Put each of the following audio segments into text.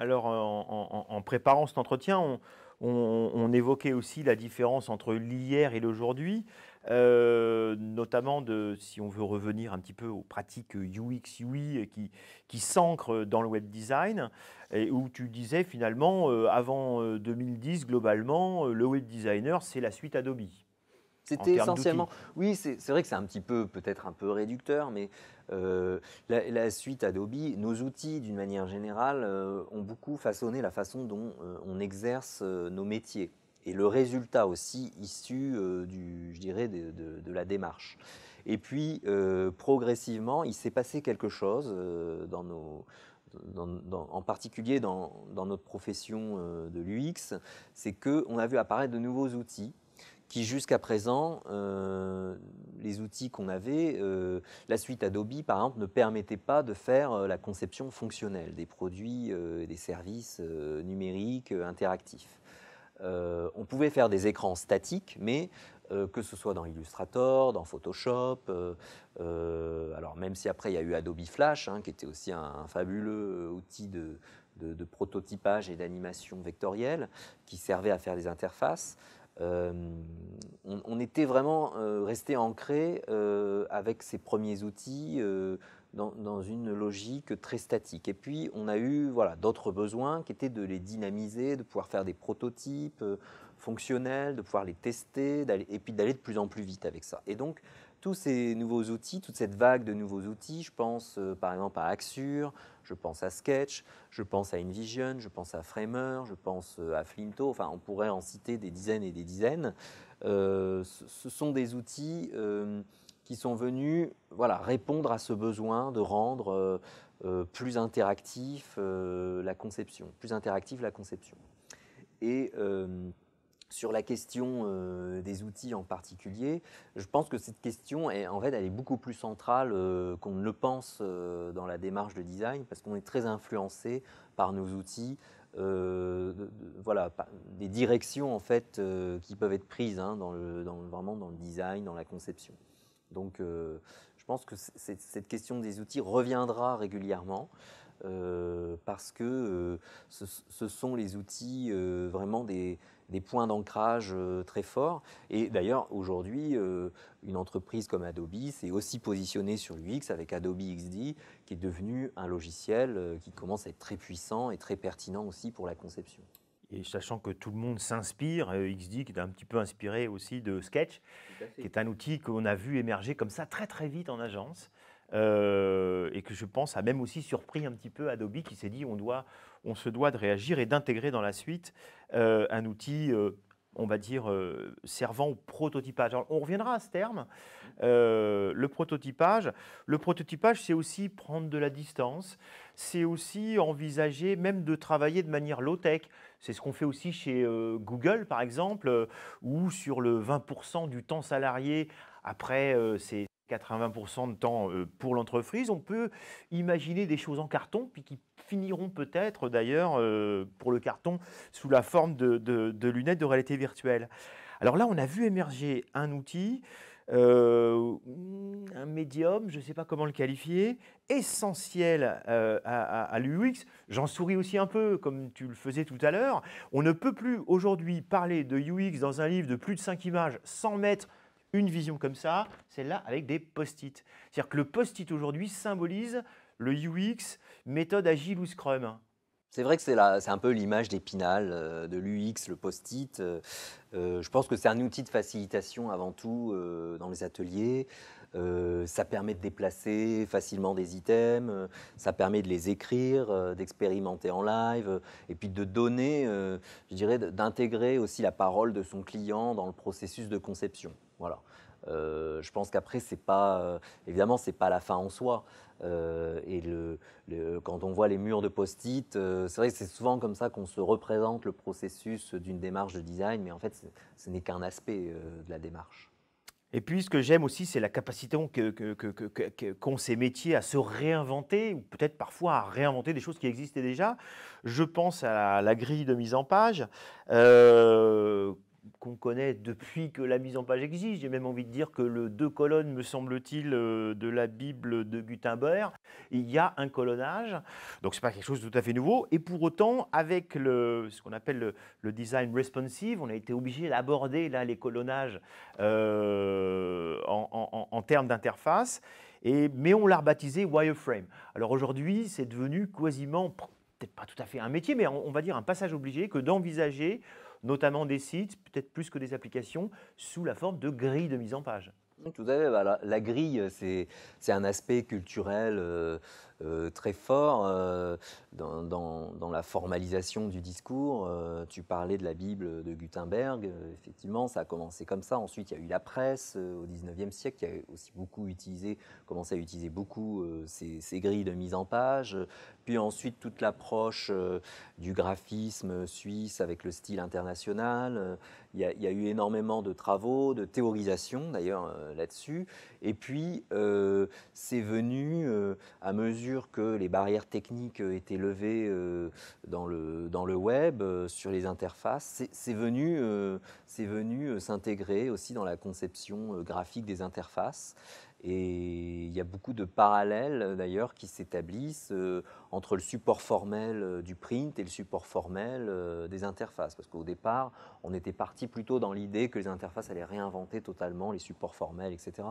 Alors, euh, en, préparant cet entretien, on, évoquait aussi la différence entre l'hier et l'aujourd'hui, euh, notamment de, si on veut revenir un petit peu aux pratiques UX, UI qui, qui s'ancrent dans le web design, et où tu disais finalement, euh, avant 2010, globalement, le web designer, c'est la suite Adobe. C'était essentiellement. Oui, c'est vrai que c'est un petit peu, peut-être un peu réducteur, mais euh, la, suite Adobe, nos outils d'une manière générale euh, ont beaucoup façonné la façon dont euh, on exerce nos métiers et le résultat aussi issu du, je dirais, de, la démarche. Et puis, progressivement, il s'est passé quelque chose dans nos, en particulier dans, dans notre profession de l'UX, c'est qu'on a vu apparaître de nouveaux outils qui jusqu'à présent, euh, les outils qu'on avait, euh, la suite Adobe par exemple, ne permettait pas de faire euh, la conception fonctionnelle des produits et des services numériques interactifs. on pouvait faire des écrans statiques, mais que ce soit dans Illustrator, dans Photoshop. alors même si après il y a eu Adobe Flash, hein, qui était aussi un, fabuleux outil de prototypage et d'animation vectorielle, qui servait à faire des interfaces. Euh, on, était vraiment euh, resté ancré euh, avec ces premiers outils dans, une logique très statique. Et puis on a eu voilà, d'autres besoins qui étaient de les dynamiser, de pouvoir faire des prototypes fonctionnels, de pouvoir les tester, et puis d'aller de plus en plus vite avec ça. Et donc tous ces nouveaux outils, toute cette vague de nouveaux outils, je pense euh, par exemple à Axure, je pense à Sketch, je pense à InVision, je pense à Framer, je pense euh, à Flinto, enfin on pourrait en citer des dizaines et des dizaines. Euh, ce sont des outils qui sont venus voilà, répondre à ce besoin de rendre plus interactif la conception, plus interactive la conception. Et sur la question euh, des outils en particulier, je pense que cette question est en fait elle beaucoup plus centrale euh, qu'on ne le pense euh, dans la démarche de design parce qu'on est très influencé par nos outils, voilà des directions en fait qui peuvent être prises hein, dans le, dans le design, dans la conception. Donc je pense que cette question des outils reviendra régulièrement. Euh, parce que euh, ce, sont les outils euh, vraiment des, des points d'ancrage très forts. Et d'ailleurs, aujourd'hui, une entreprise comme Adobe s'est aussi positionnée sur l'UX avec Adobe XD, qui est devenu un logiciel qui commence à être très puissant et très pertinent aussi pour la conception. Et sachant que tout le monde s'inspire, XD qui est un petit peu inspiré aussi de Sketch, qui est un outil qu'on a vu émerger comme ça très très vite en agence. Euh, et que je pense a même aussi surpris un petit peu Adobe qui s'est dit on, doit, on se doit de réagir et d'intégrer dans la suite euh, un outil, euh, on va dire, servant au prototypage. on reviendra à ce terme, le prototypage. Le prototypage, c'est aussi prendre de la distance, c'est aussi envisager même de travailler de manière low-tech. C'est ce qu'on fait aussi chez Google, par exemple, où sur le 20% du temps salarié après c'est... 80% de temps euh, pour l'entreprise. On peut imaginer des choses en carton, puis qui finiront peut-être d'ailleurs euh, pour le carton sous la forme de, lunettes de réalité virtuelle. Alors là, on a vu émerger un outil, euh, un médium, je ne sais pas comment le qualifier, essentiel à, l'UX. J'en souris aussi un peu, comme tu le faisais tout à l'heure. On ne peut plus aujourd'hui parler de UX dans un livre de plus de 5 images sans mettre une vision comme ça, celle-là avec des post-it. C'est-à-dire que le post-it aujourd'hui symbolise le UX, méthode agile ou Scrum. C'est vrai que c'est un peu l'image d'Épinal, euh, de l'UX, le post-it. Euh, euh, je pense que c'est un outil de facilitation avant tout dans les ateliers. Euh, ça permet de déplacer facilement des items, euh, ça permet de les écrire, euh, d'expérimenter en live, et puis de donner, je dirais, d'intégrer aussi la parole de son client dans le processus de conception. Voilà. je pense qu'après, c'est pas évidemment c'est pas la fin en soi. et quand on voit les murs de post-it, c'est vrai que c'est souvent comme ça qu'on se représente le processus d'une démarche de design, mais en fait, ce n'est qu'un aspect de la démarche. Et puis, ce que j'aime aussi, c'est la capacité qu'ont ces métiers à se réinventer, ou peut-être parfois à réinventer des choses qui existaient déjà. Je pense à la, grille de mise en page. Euh, qu'on connaît depuis que la mise en page existe. J'ai même envie de dire que le deux colonnes, me semble-t-il, euh, de la Bible de Gutenberg, il y a un colonnage. Donc c'est pas quelque chose de tout à fait nouveau. Et pour autant, avec le, ce qu'on appelle le, design responsive, on a été obligé d'aborder là les colonnages euh, en, en termes d'interface. Et, mais on l'a rebaptisé wireframe. Alors aujourd'hui, c'est devenu quasiment peut-être pas tout à fait un métier, mais on, va dire un passage obligé que d'envisager notamment des sites, peut-être plus que des applications, sous la forme de grilles de mise en page. Tout à bah, la, grille, c'est un aspect culturel. Euh, euh, très fort euh, dans, la formalisation du discours. Euh, tu parlais de la Bible de Gutenberg, effectivement, ça a commencé comme ça. Ensuite, il y a eu la presse au 19e siècle qui a aussi beaucoup utilisé, commencé à utiliser beaucoup ces, grilles de mise en page. Puis ensuite, toute l'approche du graphisme suisse avec le style international. Il y, il y, a, eu énormément de travaux, de théorisation d'ailleurs là-dessus. Et puis, c'est venu à mesure que les barrières techniques euh, étaient levées euh, dans, le, dans le web, euh, sur les interfaces, c'est venu, venu s'intégrer aussi dans la conception graphique des interfaces. Et il y a beaucoup de parallèles d'ailleurs qui s'établissent euh, entre le support formel euh, du print et le support formel euh, des interfaces. Parce qu'au départ, on était parti plutôt dans l'idée que les interfaces allaient réinventer totalement les supports formels, etc.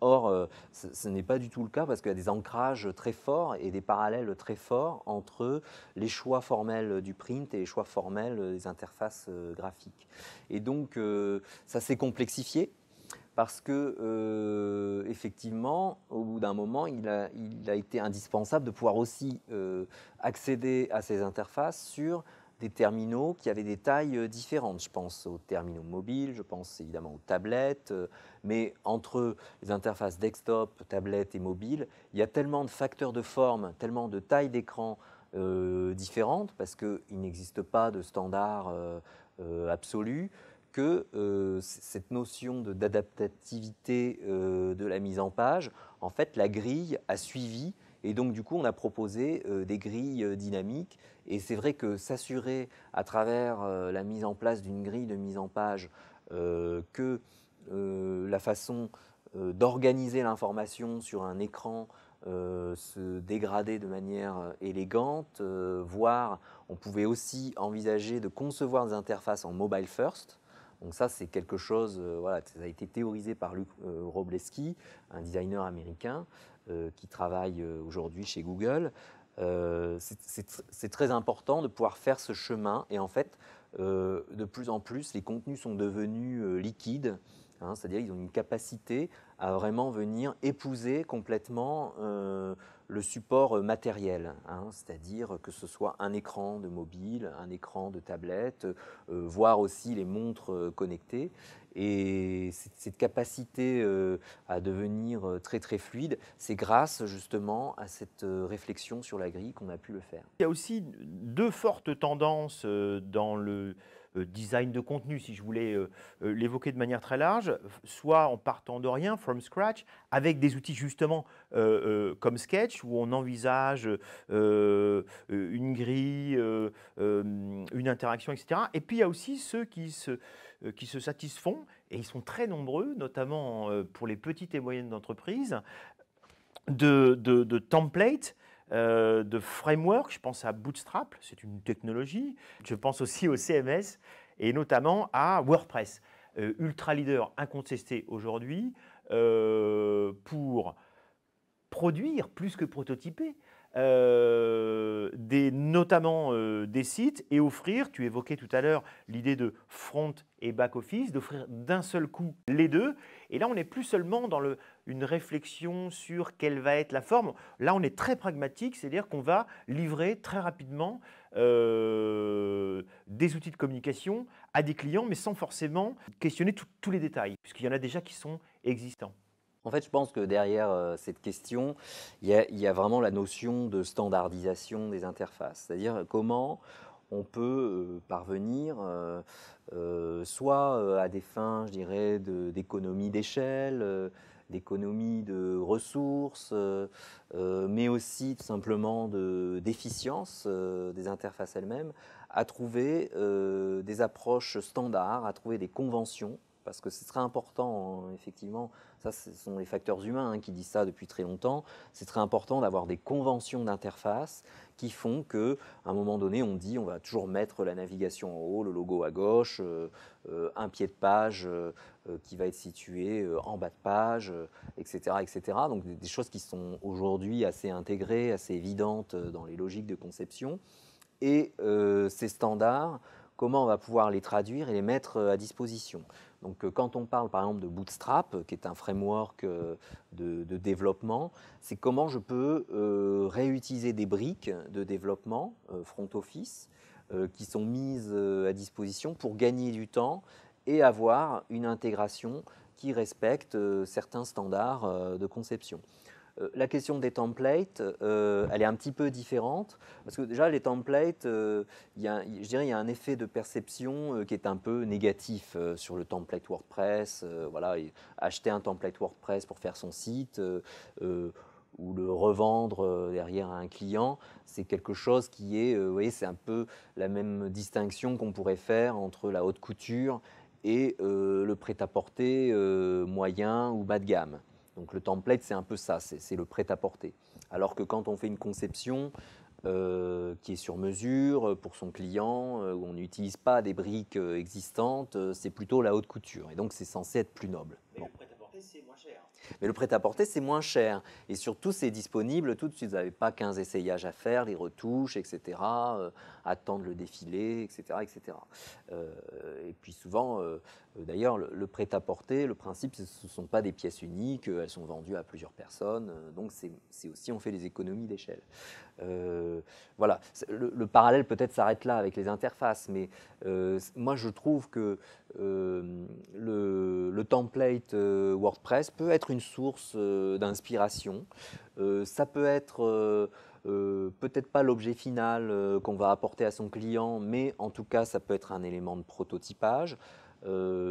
Or, ce n'est pas du tout le cas parce qu'il y a des ancrages très forts et des parallèles très forts entre les choix formels du print et les choix formels des interfaces graphiques. Et donc, ça s'est complexifié parce que euh, effectivement, au bout d'un moment, il a, été indispensable de pouvoir aussi euh, accéder à ces interfaces sur des terminaux qui avaient des tailles euh, différentes. Je pense aux terminaux mobiles, je pense évidemment aux tablettes, mais entre les interfaces desktop, tablette et mobile, il y a tellement de facteurs de forme, tellement de tailles d'écran différentes, parce qu'il n'existe pas de standard absolu, que euh, cette notion d'adaptativité euh, de, la mise en page, en fait, la grille a suivi. Et donc, du coup, on a proposé euh, des grilles dynamiques. Et c'est vrai que s'assurer à travers la mise en place d'une grille de mise en page que la façon d'organiser l'information sur un écran se dégrader de manière élégante, voire on pouvait aussi envisager de concevoir des interfaces en mobile first, donc ça, c'est quelque chose, euh, voilà, ça a été théorisé par Luc euh, Robleski, un designer américain euh, qui travaille aujourd'hui chez Google. c'est très important de pouvoir faire ce chemin et en fait, de plus en plus, les contenus sont devenus liquides, hein, c'est-à-dire qu'ils ont une capacité à vraiment venir épouser complètement le support euh, matériel, hein, c'est-à-dire que ce soit un écran de mobile, un écran de tablette, euh, voire aussi les montres euh, connectées. Et cette capacité à devenir très très fluide, c'est grâce justement à cette réflexion sur la grille qu'on a pu le faire. Il y a aussi deux fortes tendances dans le euh, design de contenu, si je voulais euh, euh, l'évoquer de manière très large, soit en partant de rien, from scratch, avec des outils justement comme Sketch, où on envisage une grille, une interaction, etc. Et puis il y a aussi ceux qui se, qui se satisfont, et ils sont très nombreux, notamment pour les petites et moyennes entreprises, de, de, de templates euh, de framework. Je pense à Bootstrap, c'est une technologie. Je pense aussi au CMS et notamment à WordPress, euh, ultra leader incontesté aujourd'hui euh, pour produire plus que prototyper. Euh, notamment euh, des sites, et offrir, tu évoquais tout à l'heure l'idée de front et back office, d'offrir d'un seul coup les deux. Et là, on n'est plus seulement dans une réflexion sur quelle va être la forme. Là, on est très pragmatique, c'est-à-dire qu'on va livrer très rapidement euh, des outils de communication à des clients, mais sans forcément questionner tous les détails, puisqu'il y en a déjà qui sont existants. En fait, je pense que derrière euh, cette question, il y, a vraiment la notion de standardisation des interfaces, c'est-à-dire comment on peut euh, parvenir euh, soit à des fins, je dirais, d'économie d'échelle, d'économie de ressources, mais aussi tout simplement d'efficience des interfaces elles-mêmes, à trouver des approches standards, à trouver des conventions parce que ce serait important, hein, effectivement, ça ce sont les facteurs humains hein, qui disent ça depuis très longtemps, c'est très important d'avoir des conventions d'interface qui font que, à un moment donné, on dit on va toujours mettre la navigation en haut, le logo à gauche, euh, euh, un pied de page euh, qui va être situé en bas de page, etc., etc. Donc des choses qui sont aujourd'hui assez intégrées, assez évidentes dans les logiques de conception. Et ces standards comment on va pouvoir les traduire et les mettre euh, à disposition. Donc euh, quand on parle par exemple de Bootstrap, euh, qui est un framework de, développement, c'est comment je peux réutiliser des briques de développement front office qui sont mises à disposition pour gagner du temps et avoir une intégration qui respecte certains standards de conception. Euh, la question des templates, euh, elle est un petit peu différente, parce que déjà les templates, euh, y a, je dirais, il y a un effet de perception qui est un peu négatif sur le template WordPress. voilà, acheter un template WordPress pour faire son site ou le revendre derrière un client, c'est quelque chose qui est, vous voyez, c'est un peu la même distinction qu'on pourrait faire entre la haute couture et le prêt-à-porter moyen ou bas de gamme. Donc le template, c'est un peu ça, c'est le prêt-à-porter. Alors que quand on fait une conception euh, qui est sur mesure euh, pour son client, euh, où on n'utilise pas des briques existantes, c'est plutôt la haute couture. Et donc c'est censé être plus noble. Mais le prêt-à-porter, c'est moins cher. Et surtout, c'est disponible tout de suite. Vous n'avez pas 15 essayages à faire, les retouches, etc. Euh, attendre le défilé, etc. etc. Euh, et puis souvent, euh, d'ailleurs, le, prêt-à-porter, le principe, ce ne sont pas des pièces uniques, elles sont vendues à plusieurs personnes. donc c'est aussi, on fait des économies d'échelle. Euh, voilà, le, parallèle peut-être s'arrête là avec les interfaces, mais euh, moi je trouve que euh, le, template WordPress peut être une source d'inspiration. ça peut être peut-être pas l'objet final qu'on va apporter à son client, mais en tout cas ça peut être un élément de prototypage.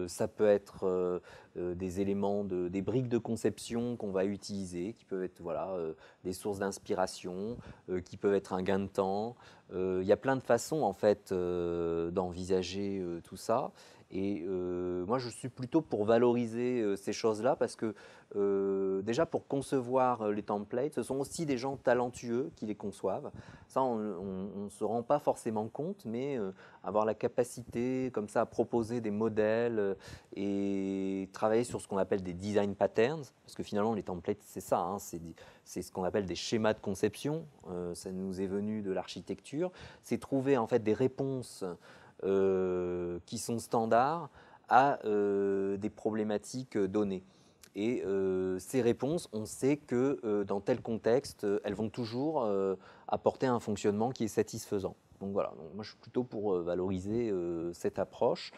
ça peut être euh, des éléments, de, des briques de conception qu'on va utiliser, qui peuvent être voilà, euh, des sources d'inspiration, euh, qui peuvent être un gain de temps. Il y a plein de façons en fait d'envisager tout ça. Et moi, je suis plutôt pour valoriser ces choses-là parce que déjà pour concevoir les templates, ce sont aussi des gens talentueux qui les conçoivent. Ça, on ne se rend pas forcément compte, mais avoir la capacité comme ça à proposer des modèles et travailler sur ce qu'on appelle des design patterns, parce que finalement les templates c'est ça, hein, c'est ce qu'on appelle des schémas de conception, euh, ça nous est venu de l'architecture, c'est trouver en fait des réponses euh, qui sont standards à euh, des problématiques données. Et ces réponses, on sait que dans tel contexte, elles vont toujours apporter un fonctionnement qui est satisfaisant. Donc voilà, moi je suis plutôt pour valoriser cette approche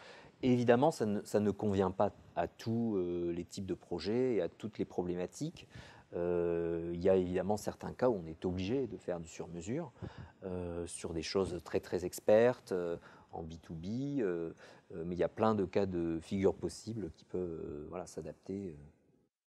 évidemment, ça ne, convient pas à tous euh, les types de projets et à toutes les problématiques. Euh, il y a évidemment certains cas où on est obligé de faire du sur-mesure euh, sur des choses très très expertes en B2B, mais il y a plein de cas de figures possibles qui peuvent voilà, s'adapter.